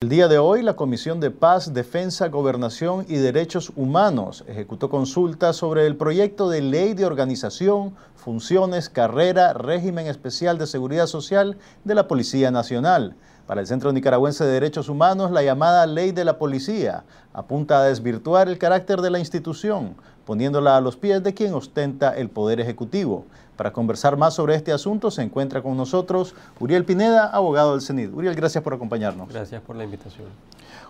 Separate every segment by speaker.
Speaker 1: El día de hoy, la Comisión de Paz, Defensa, Gobernación y Derechos Humanos ejecutó consultas sobre el proyecto de ley de organización, funciones, carrera, régimen especial de seguridad social de la Policía Nacional. Para el Centro Nicaragüense de Derechos Humanos, la llamada ley de la policía apunta a desvirtuar el carácter de la institución, poniéndola a los pies de quien ostenta el poder ejecutivo. Para conversar más sobre este asunto se encuentra con nosotros Uriel Pineda, abogado del CENID. Uriel, gracias por acompañarnos.
Speaker 2: Gracias por la invitación.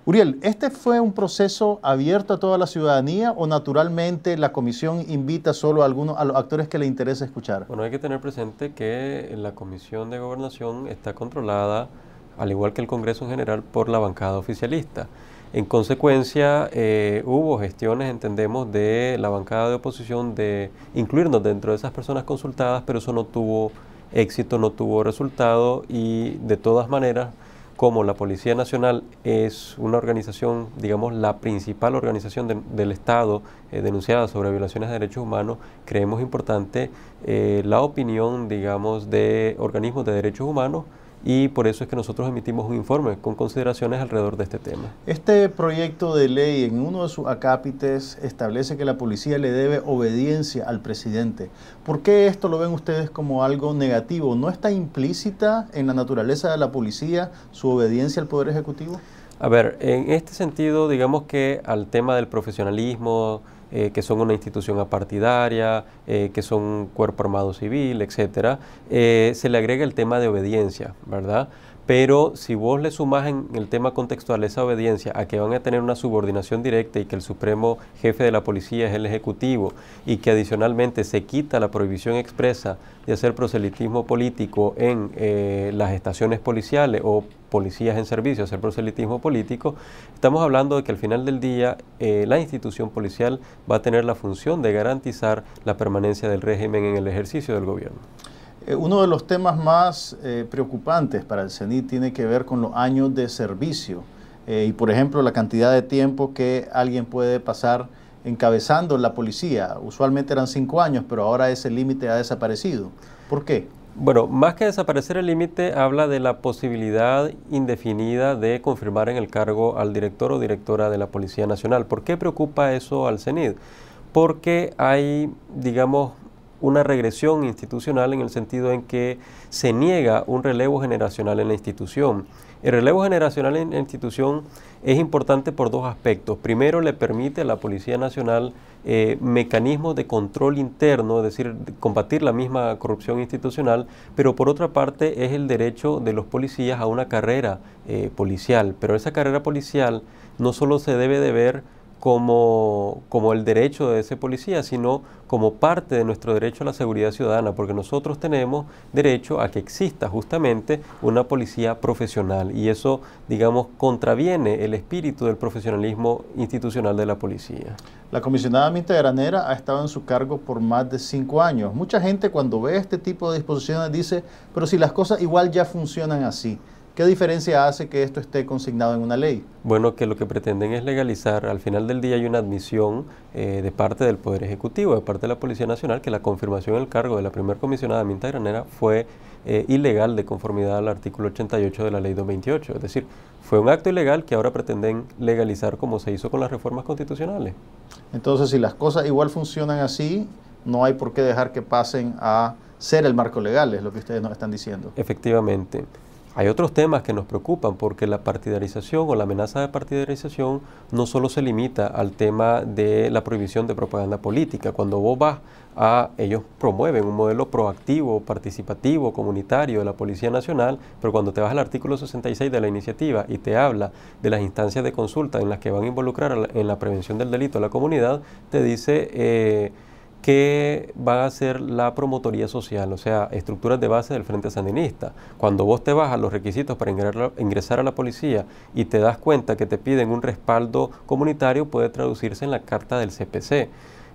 Speaker 1: Uriel, ¿este fue un proceso abierto a toda la ciudadanía o naturalmente la comisión invita solo a algunos a los actores que le interesa escuchar?
Speaker 2: Bueno, hay que tener presente que la comisión de gobernación está controlada al igual que el Congreso en General, por la bancada oficialista. En consecuencia, eh, hubo gestiones, entendemos, de la bancada de oposición de incluirnos dentro de esas personas consultadas, pero eso no tuvo éxito, no tuvo resultado y de todas maneras, como la Policía Nacional es una organización, digamos, la principal organización del Estado eh, denunciada sobre violaciones de derechos humanos, creemos importante eh, la opinión, digamos, de organismos de derechos humanos y por eso es que nosotros emitimos un informe con consideraciones alrededor de este tema.
Speaker 1: Este proyecto de ley en uno de sus acápites establece que la policía le debe obediencia al presidente. ¿Por qué esto lo ven ustedes como algo negativo? ¿No está implícita en la naturaleza de la policía su obediencia al Poder Ejecutivo?
Speaker 2: A ver, en este sentido, digamos que al tema del profesionalismo, eh, que son una institución apartidaria, eh, que son un cuerpo armado civil, etcétera, eh, se le agrega el tema de obediencia, ¿verdad? Pero si vos le sumás en el tema contextual esa obediencia a que van a tener una subordinación directa y que el supremo jefe de la policía es el ejecutivo y que adicionalmente se quita la prohibición expresa de hacer proselitismo político en las estaciones policiales o policías en servicio, hacer proselitismo político, estamos hablando de que al final del día eh, la institución policial va a tener la función de garantizar la permanencia del régimen en el ejercicio del gobierno.
Speaker 1: Eh, uno de los temas más eh, preocupantes para el CENI tiene que ver con los años de servicio y, por ejemplo, la cantidad de tiempo que alguien puede pasar encabezando la policía. Usualmente eran cinco años, pero ahora ese límite ha desaparecido. ¿Por qué? Bueno,
Speaker 2: más que desaparecer el límite, habla de la posibilidad indefinida de confirmar en el cargo al director o directora de la Policía Nacional. ¿Por qué preocupa eso al CENID? Porque hay, digamos, una regresión institucional en el sentido en que se niega un relevo generacional en la institución. El relevo generacional en la institución es importante por dos aspectos. Primero, le permite a la Policía Nacional eh, mecanismos de control interno, es decir, combatir la misma corrupción institucional, pero por otra parte es el derecho de los policías a una carrera eh, policial. Pero esa carrera policial no solo se debe de ver como, el derecho de ese policía, sino como parte de nuestro derecho a la seguridad ciudadana, porque nosotros tenemos derecho a que exista justamente una policía profesional y eso, digamos, contraviene el espíritu del profesionalismo institucional de la policía.
Speaker 1: La comisionada Mita Granera ha estado en su cargo por más de cinco años. Mucha gente cuando ve este tipo de disposiciones dice, pero si las cosas igual ya funcionan así. ¿Qué diferencia hace que esto esté consignado en una ley?
Speaker 2: Bueno, que lo que pretenden es legalizar. Al final del día hay una admisión eh, de parte del Poder Ejecutivo, de parte de la Policía Nacional, que la confirmación del cargo de la primera comisionada Minta Granera fue eh, ilegal de conformidad al artículo 88 de la ley 228. Es decir, fue un acto ilegal que ahora pretenden legalizar como se hizo con las reformas constitucionales. Entonces,
Speaker 1: si las cosas igual funcionan así, no hay por qué dejar que pasen a ser el marco legal, es lo que ustedes nos están diciendo.
Speaker 2: Efectivamente. Hay otros temas que nos preocupan porque la partidarización o la amenaza de partidarización no solo se limita al tema de la prohibición de propaganda política. Cuando vos vas a, ellos promueven un modelo proactivo, participativo, comunitario de la Policía Nacional, pero cuando te vas al artículo 66 de la iniciativa y te habla de las instancias de consulta en las que van a involucrar en la prevención del delito a la comunidad, te dice... Eh, que va a ser la promotoría social, o sea, estructuras de base del Frente Sandinista. Cuando vos te bajas los requisitos para ingresar a la policía y te das cuenta que te piden un respaldo comunitario, puede traducirse en la carta del CPC.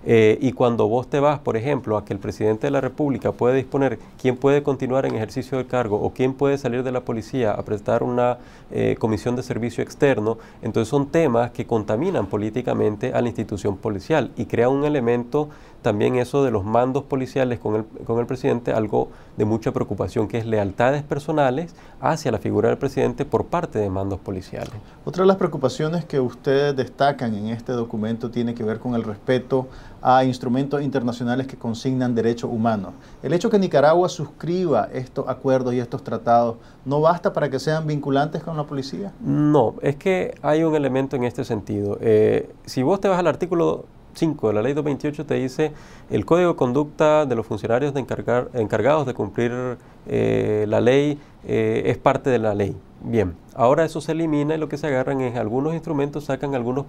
Speaker 2: Eh, y cuando vos te vas, por ejemplo, a que el presidente de la República puede disponer quién puede continuar en ejercicio del cargo o quién puede salir de la policía a prestar una eh, comisión de servicio externo, entonces son temas que contaminan políticamente a la institución policial y crea un elemento también eso de los mandos policiales con el, con el presidente, algo de mucha preocupación, que es lealtades personales hacia la figura del presidente por parte de mandos
Speaker 1: policiales. Otra de las preocupaciones que ustedes destacan en este documento tiene que ver con el respeto a instrumentos internacionales que consignan derechos humanos. El hecho que Nicaragua suscriba estos acuerdos y estos tratados no basta para que sean vinculantes con la policía.
Speaker 2: No, es que hay un elemento en este sentido. Eh, si vos te vas al artículo 5 de la ley 228 te dice el código de conducta de los funcionarios encargados de cumplir eh, la ley eh, es parte de la ley. Bien, ahora eso se elimina y lo que se agarran es algunos instrumentos, sacan algunos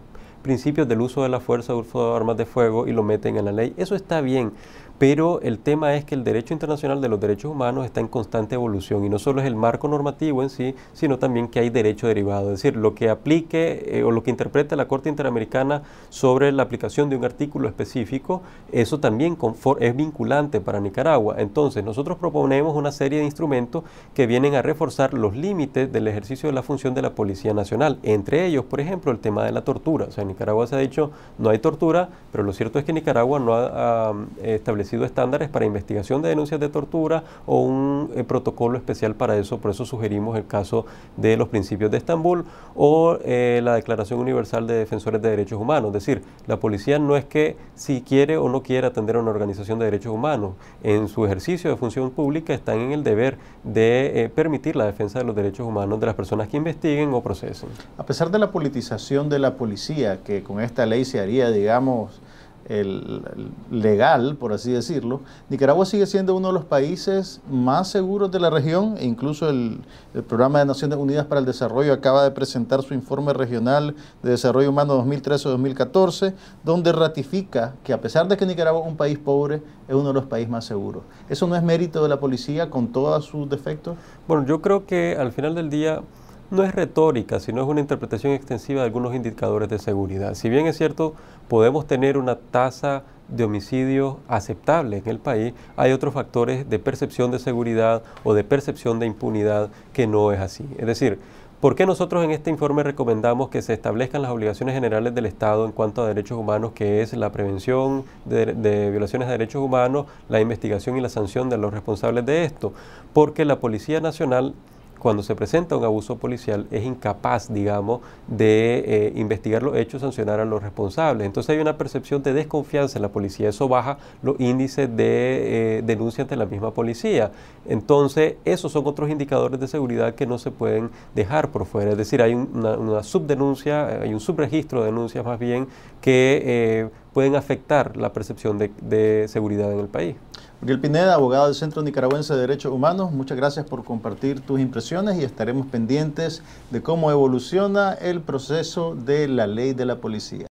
Speaker 2: principios del uso de la fuerza, uso de armas de fuego y lo meten en la ley. Eso está bien, pero el tema es que el derecho internacional de los derechos humanos está en constante evolución y no solo es el marco normativo en sí, sino también que hay derecho derivado, es decir, lo que aplique eh, o lo que interpreta la Corte Interamericana sobre la aplicación de un artículo específico, eso también es vinculante para Nicaragua. Entonces, nosotros proponemos una serie de instrumentos que vienen a reforzar los límites del ejercicio de la función de la Policía Nacional, entre ellos, por ejemplo, el tema de la tortura. O sea, en Nicaragua se ha dicho no hay tortura, pero lo cierto es que Nicaragua no ha eh, establecido sido estándares para investigación de denuncias de tortura o un eh, protocolo especial para eso. Por eso sugerimos el caso de los principios de Estambul o eh, la Declaración Universal de Defensores de Derechos Humanos. Es decir, la policía no es que si quiere o no quiere atender a una organización de derechos humanos. En su ejercicio de función pública están en el deber de eh, permitir la defensa de los derechos humanos de las personas que investiguen o procesen.
Speaker 1: A pesar de la politización de la policía, que con esta ley se haría, digamos, el, legal, por así decirlo, Nicaragua sigue siendo uno de los países más seguros de la región e incluso el, el, Programa de Naciones Unidas para el Desarrollo acaba de presentar su informe regional de desarrollo humano 2013-2014, donde ratifica que a pesar de que Nicaragua es un país pobre, es uno de los países más seguros. ¿Eso no es mérito de la policía con todos sus defectos?
Speaker 2: Bueno, yo creo que al final del día no es retórica, sino es una interpretación extensiva de algunos indicadores de seguridad. Si bien es cierto, podemos tener una tasa de homicidios aceptable en el país, hay otros factores de percepción de seguridad o de percepción de impunidad que no es así. Es decir, ¿por qué nosotros en este informe recomendamos que se establezcan las obligaciones generales del Estado en cuanto a derechos humanos, que es la prevención de, de violaciones de derechos humanos, la investigación y la sanción de los responsables de esto? Porque la Policía Nacional cuando se presenta un abuso policial, es incapaz, digamos, de eh, investigar los hechos, sancionar a los responsables. Entonces hay una percepción de desconfianza en la policía. Eso baja los índices de eh, denuncia ante la misma policía. Entonces, esos son otros indicadores de seguridad que no se pueden dejar por fuera. Es decir, hay una, subdenuncia, eh, hay un subregistro de denuncias más bien que pueden
Speaker 1: afectar la percepción de seguridad en el país. Muriel Pineda, abogado del Centro Nicaragüense de Derechos Humanos, muchas gracias por compartir tus impresiones y estaremos pendientes de cómo evoluciona el proceso de la ley de la policía.